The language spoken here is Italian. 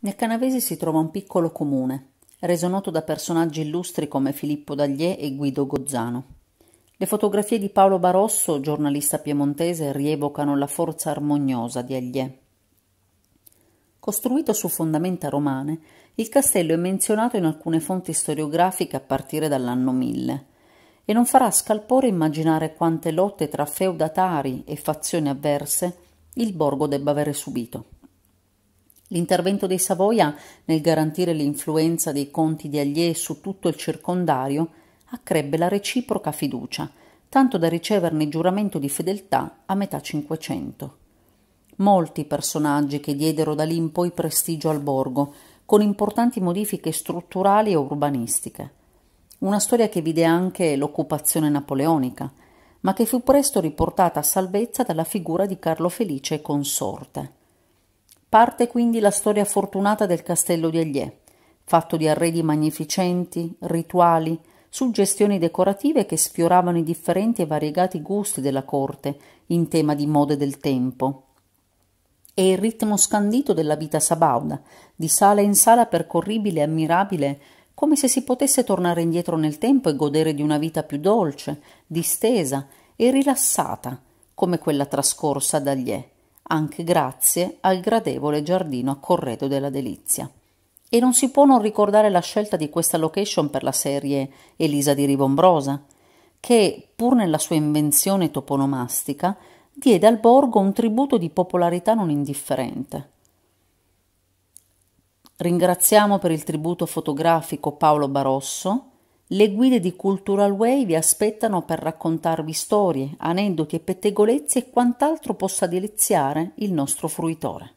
Nel Canavese si trova un piccolo comune, reso noto da personaggi illustri come Filippo Dagliè e Guido Gozzano. Le fotografie di Paolo Barosso, giornalista piemontese, rievocano la forza armoniosa di Agliè. Costruito su fondamenta romane, il castello è menzionato in alcune fonti storiografiche a partire dall'anno 1000 e non farà scalpore immaginare quante lotte tra feudatari e fazioni avverse il borgo debba avere subito. L'intervento dei Savoia nel garantire l'influenza dei conti di Allier su tutto il circondario accrebbe la reciproca fiducia, tanto da riceverne giuramento di fedeltà a metà Cinquecento. Molti personaggi che diedero da lì in poi prestigio al borgo, con importanti modifiche strutturali e urbanistiche. Una storia che vide anche l'occupazione napoleonica, ma che fu presto riportata a salvezza dalla figura di Carlo Felice e consorte. Parte quindi la storia fortunata del castello di Agliè, fatto di arredi magnificenti, rituali, suggestioni decorative che sfioravano i differenti e variegati gusti della corte in tema di mode del tempo. E il ritmo scandito della vita sabauda, di sala in sala percorribile e ammirabile, come se si potesse tornare indietro nel tempo e godere di una vita più dolce, distesa e rilassata, come quella trascorsa da Liè anche grazie al gradevole giardino a corredo della delizia. E non si può non ricordare la scelta di questa location per la serie Elisa di Rivombrosa, che, pur nella sua invenzione toponomastica, diede al borgo un tributo di popolarità non indifferente. Ringraziamo per il tributo fotografico Paolo Barosso, le guide di Cultural Way vi aspettano per raccontarvi storie, aneddoti e pettegolezzi e quant'altro possa deliziare il nostro fruitore.